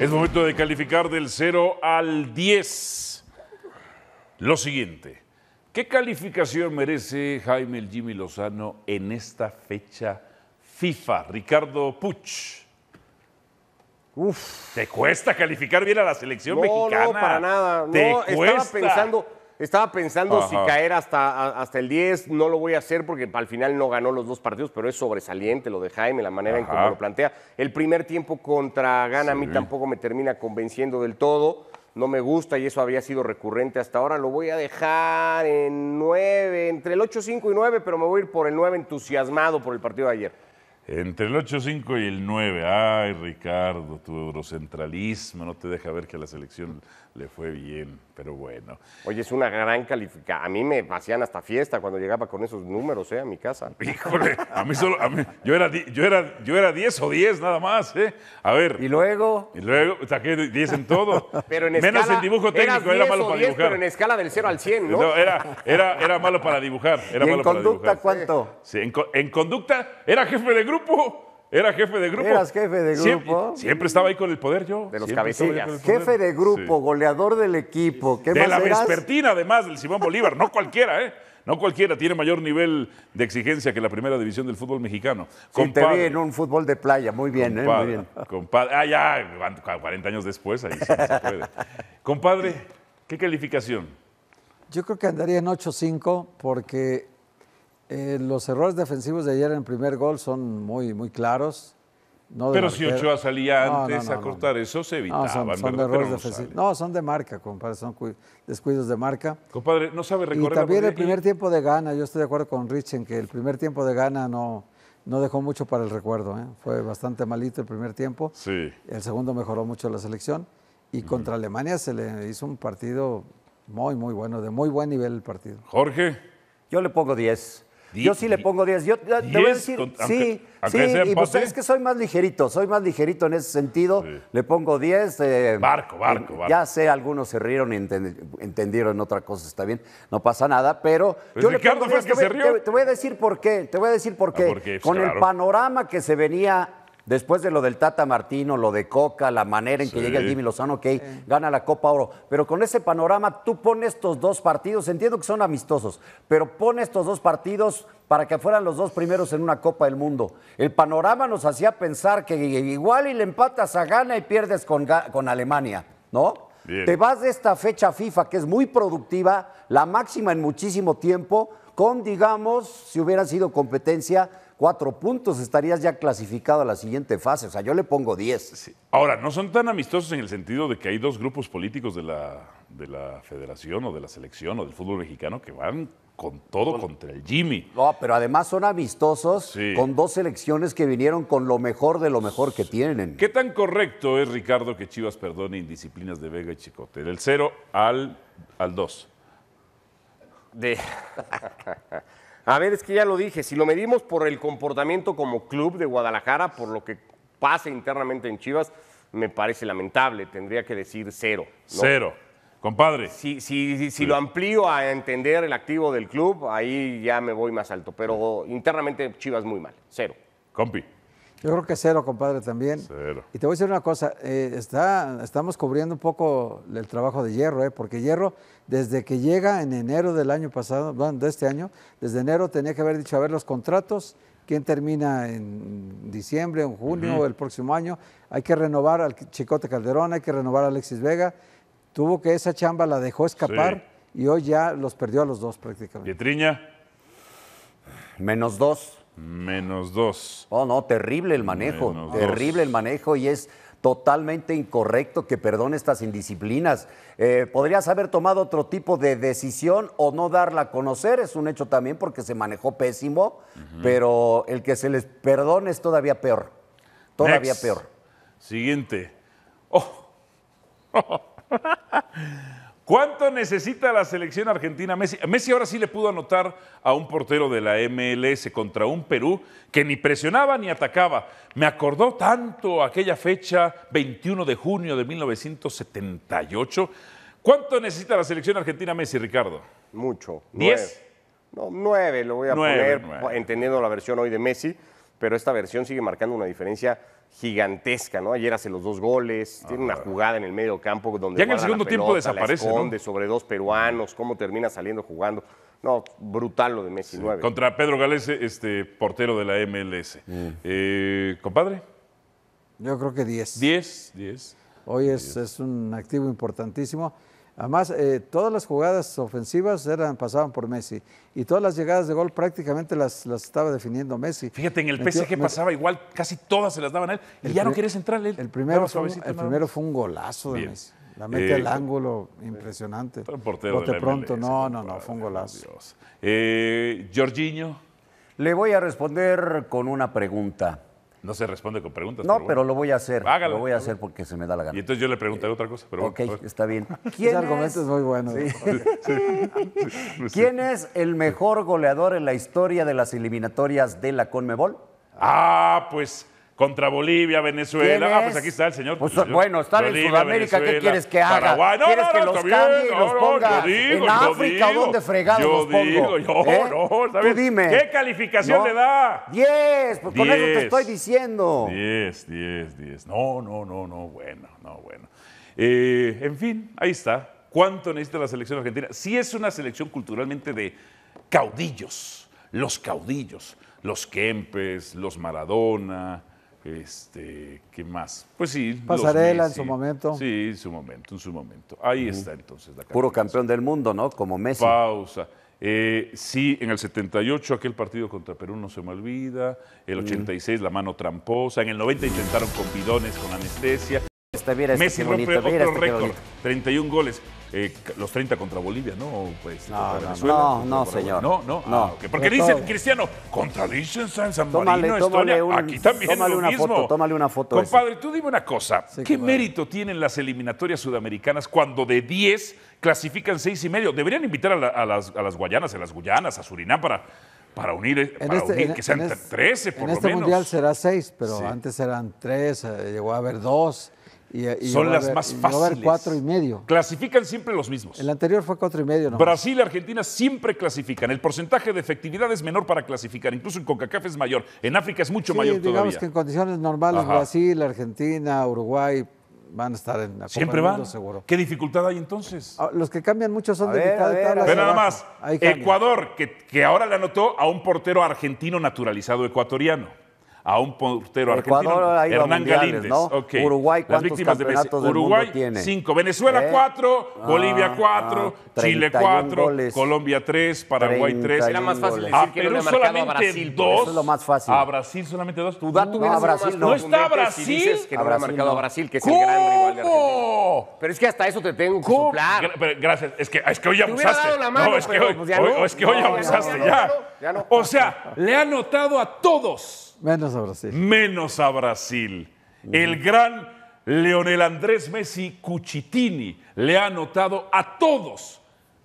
Es momento de calificar del 0 al 10. Lo siguiente. ¿Qué calificación merece Jaime el Jimmy Lozano en esta fecha FIFA? Ricardo Puch. Uf. ¿Te cuesta calificar bien a la selección mexicana? No, para nada. ¿Te no, estaba pensando estaba pensando si caer hasta, hasta el 10, no lo voy a hacer porque al final no ganó los dos partidos, pero es sobresaliente lo de Jaime, la manera en cómo lo plantea. El primer tiempo contra Gana a mí tampoco me termina convenciendo del todo no me gusta y eso había sido recurrente hasta ahora. Lo voy a dejar en 9, entre el 8, 5 y 9, pero me voy a ir por el 9 entusiasmado por el partido de ayer. Entre el 8-5 y el 9. Ay, Ricardo, tu eurocentralismo no te deja ver que a la selección le fue bien, pero bueno. Oye, es una gran calificación. A mí me hacían hasta fiesta cuando llegaba con esos números, ¿eh? A mi casa. Híjole, a mí solo. A mí, yo, era, yo, era, yo era 10 o 10 nada más, ¿eh? A ver. Y luego. Y luego saqué 10 en todo. Pero en Menos escala, en dibujo técnico, era malo para dibujar. Pero en escala del 0 al 100, ¿no? no era, era, era malo para dibujar. en conducta cuánto? en conducta era jefe de grupo era jefe de grupo. Eras jefe de grupo. Siempre, estaba ahí con el poder yo. De los cabecillas. Jefe de grupo, goleador del equipo. ¿Qué de la vespertina, además, del Simón Bolívar. No cualquiera, ¿eh? No cualquiera tiene mayor nivel de exigencia que la primera división del fútbol mexicano. Compadre, en un fútbol de playa, muy bien, ¿eh? Muy bien. Compadre, ah, ya, 40 años después, ahí sí se puede. compadre, ¿qué calificación? Yo creo que andaría en 8-5 porque eh, los errores defensivos de ayer en el primer gol son muy, muy claros. pero si Ochoa salía antes a cortar eso, se evitaba. son, son errores defensivos. No, son de marca, compadre, son descuidos de marca. Compadre, no sabe recordar. Y también ¿eh? el primer tiempo de gana, yo estoy de acuerdo con Rich en que el primer tiempo de gana no, no dejó mucho para el recuerdo. ¿eh? Fue bastante malito el primer tiempo. Sí. El segundo mejoró mucho la selección. Y contra Alemania se le hizo un partido muy, muy bueno, de muy buen nivel el partido. Jorge. Yo le pongo 10. Yo sí le pongo 10. Yo te voy a decir, sí, sí, y pues, es que soy más ligerito, soy más ligerito en ese sentido. Le pongo 10. Eh, barco, barco, barco. Ya sé, algunos se rieron y entendieron otra cosa, está bien, no pasa nada, pero... Pues yo le pongo que te, se Te, voy a decir por qué, te voy a decir por ah, qué. Pues, con el panorama que se venía Después de lo del Tata Martino, lo de Coca, la manera en que llega el Jimmy Lozano, ok, gana la Copa Oro. Pero con ese panorama, tú pones estos dos partidos, entiendo que son amistosos, pero pones estos dos partidos para que fueran los dos primeros en una Copa del Mundo. El panorama nos hacía pensar que igual y le empatas a gana y pierdes con, con Alemania, ¿no? Te vas de esta fecha FIFA, que es muy productiva, la máxima en muchísimo tiempo, con, digamos, si hubiera sido competencia, cuatro puntos, estarías ya clasificado a la siguiente fase. O sea, yo le pongo diez. Ahora, no son tan amistosos en el sentido de que hay dos grupos políticos de la, de la federación o de la selección o del fútbol mexicano que van con todo contra el Jimmy. No, pero además son amistosos con dos selecciones que vinieron con lo mejor de lo mejor que tienen. ¿Qué tan correcto es, Ricardo, que Chivas perdone indisciplinas de Vega y Chicote? Del cero al, al 2. De... A ver, es que ya lo dije, si lo medimos por el comportamiento como club de Guadalajara, por lo que pasa internamente en Chivas, me parece lamentable, tendría que decir cero. Cero. Compadre. si, si, si, lo amplío a entender el activo del club, ahí ya me voy más alto. Pero internamente Chivas muy mal. Cero. Compi. Yo creo que cero, compadre, también. Cero. Y te voy a decir una cosa, eh, está, estamos cubriendo un poco el trabajo de Hierro, eh, porque Hierro, desde que llega en enero del año pasado, bueno, de este año, desde enero tenía que haber dicho, a ver, los contratos, quién termina en diciembre, en junio, el próximo año, hay que renovar al Chicote Calderón, hay que renovar a Alexis Vega. Tuvo que esa chamba la dejó escapar y hoy ya los perdió a los dos prácticamente. ¿Pietriña? Menos dos. Menos dos. Oh, no, terrible el manejo, terrible el manejo y es totalmente incorrecto que perdone estas indisciplinas. Eh, podrías haber tomado otro tipo de decisión o no darla a conocer, es un hecho también porque se manejó pésimo, pero el que se les perdone es todavía peor, todavía peor. Siguiente. Oh. ¿Cuánto necesita la selección argentina Messi? Messi ahora sí le pudo anotar a un portero de la MLS contra un Perú que ni presionaba ni atacaba. Me acordó tanto aquella fecha, 21 de junio de 1978. ¿Cuánto necesita la selección argentina Messi, Ricardo? Mucho. ¿Diez? No, nueve lo voy a poner, entendiendo la versión hoy de Messi, pero esta versión sigue marcando una diferencia gigantesca, ¿no? Ayer hace los dos goles, tiene una jugada en el medio campo donde... Ya en el segundo tiempo desaparece. La sobre dos peruanos, cómo termina saliendo jugando. No, brutal lo de Messi 9. Contra Pedro Galese, este portero de la MLS. Mm. Eh, ¿Compadre? Yo creo que 10. 10, 10. Hoy es, es un activo importantísimo. Además, eh, todas las jugadas ofensivas eran, pasaban por Messi y todas las llegadas de gol prácticamente las, estaba definiendo Messi. Fíjate, en el PSG pasaba igual, casi todas se las daban a él y ya no quiere entrar El, primero fue, un, el primero fue un golazo de Messi. La mete eh, al ángulo, impresionante. pronto, no, no, no, fue un golazo. Eh, Le voy a responder con una pregunta. No se responde con preguntas. No, pero, lo voy a hacer. Hágalo, lo voy a hacer porque se me da la gana. Y entonces yo le preguntaré otra cosa. Pero ok, está bien. ¿Quién es? muy bueno. Pues ¿Quién es el mejor goleador en la historia de las eliminatorias de la Conmebol? Ah, pues contra Bolivia, Venezuela. Ah, pues aquí está el señor. Pues, bueno, está en Sudamérica, ¿qué quieres que haga? Paraguay. No, ¿Quieres no, no, que los cambie y los ponga en África o donde fregados yo los pongo? Digo, yo ¿Eh? no, ¿sabes? Tú dime. ¿Qué calificación le da? 10, pues con eso te estoy diciendo. 10, 10, 10. No, no, no, no, bueno, no, bueno. Eh, en fin, ahí está. ¿Cuánto necesita la selección argentina? Sí es una selección culturalmente de caudillos, los caudillos, los Kempes, los Maradona, este, ¿Qué más? Pues sí. Pasarela en su momento. Sí, en su momento, en su momento. Ahí está entonces la Puro campeón del mundo, ¿no? Como Messi. Pausa. Eh, sí, en el 78 aquel partido contra Perú no se me olvida. El 86 la mano tramposa. En el 90 intentaron con bidones, con anestesia. está este Messi este récord, 31 goles eh, los 30 contra Bolivia, ¿no? Pues, no, no, no, señor. No, no, no. Ah, porque dicen, Cristiano, contra Liechtenstein, San tómale, Marino, Estonia, aquí también tómale una mismo. Foto, tómale una foto. Compadre, tú dime una cosa. ¿Qué mérito tienen las eliminatorias sudamericanas cuando de 10 clasifican 6 y medio? Deberían invitar a, a, las, a las Guayanas, a las Guyanas, a Surinam para para unir, eh, para este- que sean en 13 por en este mundial será 6, pero antes eran 3, eh, llegó a haber 2. Son las más fáciles. haber cuatro y medio. Clasifican siempre los mismos. El anterior fue cuatro y medio, Brasil y Argentina siempre clasifican. El porcentaje de efectividad es menor para clasificar. Incluso en CONCACAF es mayor. En África es mucho mayor digamos que en condiciones normales Brasil, Argentina, Uruguay van a estar en la Siempre van. seguro. ¿Qué dificultad hay entonces? Ah, los que cambian mucho son de ver, nada más, Ecuador, que ahora le anotó a un portero argentino naturalizado ecuatoriano a un portero argentino. Ecuador ha ido Hernán Galíndez. ¿no? Okay. Uruguay, ¿cuántos Las víctimas campeonatos de del Uruguay, mundo tiene? cinco. Venezuela, ¿Eh? cuatro. Ah, Bolivia, ah, cuatro. Ah, Chile, cuatro. Goles. Colombia, tres. Paraguay, tres. Era más fácil decir ah, a que Perú no le solamente a Brasil, dos. Eso es lo más fácil. A Brasil solamente dos. Tu no, a Brasil, no. no. está Brasil? Si dices que no ha marcado a Brasil, que es ¿Cómo? el gran rival de Argentina. Pero es que hasta eso te tengo que Pero, Gracias. Es que, es que hoy abusaste. No, es que hoy abusaste ya. O sea, le ha anotado a todos. Menos a Brasil. Menos a Brasil. El gran Leonel Andrés Messi Cuchitini le ha anotado a todos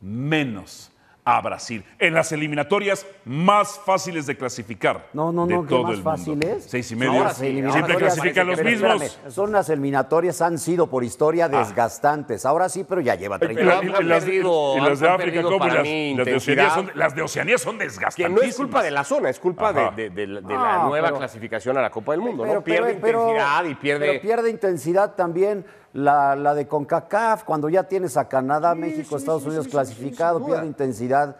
menos a Brasil en las eliminatorias más fáciles de clasificar. No, no, de no, todo que más fáciles. Seis y medio. Siempre clasifican los mismos. son las eliminatorias han sido por historia ah. desgastantes. Ahora sí, pero ya lleva 30 años. Y, las, de África, ¿cómo? Las, las, de Oceanía son, las de desgastantes. no es culpa de la zona, es culpa de, la ah, nueva clasificación a la Copa del Mundo. ¿no? Pierde intensidad y pierde. Pero pierde intensidad también la, de CONCACAF, cuando ya tienes a Canadá, México, Estados Unidos clasificado, pierde intensidad.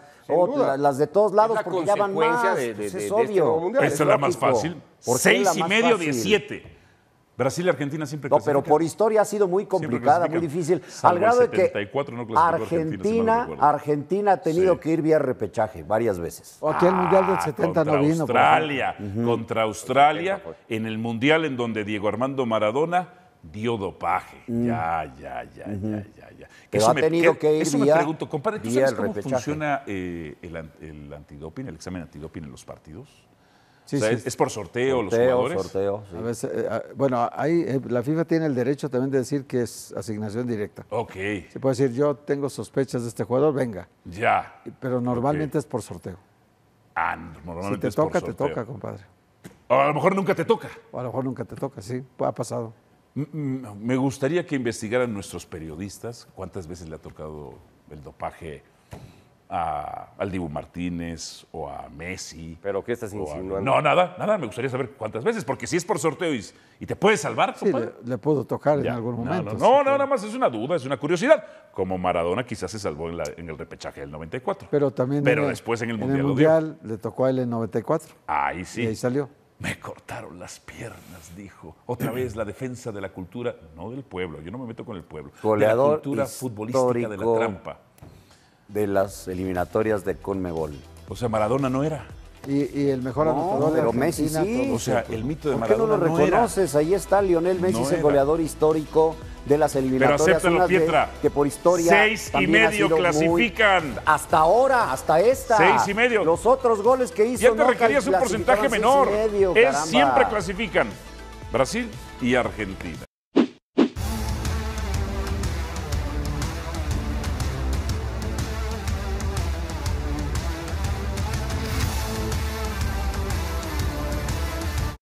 las de todos lados, porque ya van más. Pues es este obvio. Esa es la más fácil. Seis y medio, siete. Brasil y Argentina siempre No, pero por historia ha sido muy complicada, muy difícil. al grado de que Argentina, Argentina, ha tenido que ir vía repechaje varias veces. O aquí Mundial del 70 ah, no Australia, contra Australia, en el Mundial en donde Diego Armando Maradona dio dopaje. Mm. Ya, ya, ya, ya, ya, ya. eso ha me, tenido que, pregunto, compadre, ¿tú sabes cómo funciona eh, el, el, antidoping, el examen antidoping en los partidos? es, por sorteo, los jugadores. Sorteo, eh, ah, bueno, hay eh, la FIFA tiene el derecho también de decir que es asignación directa. Ok. Se puede decir, yo tengo sospechas de este jugador, venga. Ya. Pero normalmente es por sorteo. Ah, normalmente si te toca, te toca, compadre. O a lo mejor nunca te toca. O a lo mejor nunca te toca, sí, ha pasado. Me gustaría que investigaran nuestros periodistas cuántas veces le ha tocado el dopaje a, al Dibu Martínez o a Messi. ¿Pero que estás insinuando? no, nada, nada. Me gustaría saber cuántas veces, porque si es por sorteo y, te puedes salvar, le, puedo tocar en algún momento. No, nada más es una duda, es una curiosidad. Como Maradona quizás se salvó en, la, en el repechaje del 94. Pero también. Pero después en el Mundial. le tocó a él en 94. Ahí sí. Y ahí salió. Me cortaron las piernas, dijo. Otra vez la defensa de la cultura, no del pueblo, yo no me meto con el pueblo, Goleador la cultura futbolística de la trampa. De las eliminatorias de Conmebol. O sea, Maradona no era. Y, el mejor anotador de Messi O sea, el mito de Maradona. ¿Por qué no lo reconoces? Ahí está Lionel Messi, el goleador histórico de las eliminatorias. que por historia. Seis y medio clasifican. hasta ahora, hasta esta. Seis y medio. Los otros goles que hizo. Ya te requerías un porcentaje menor. Medio, siempre clasifican. Brasil y Argentina.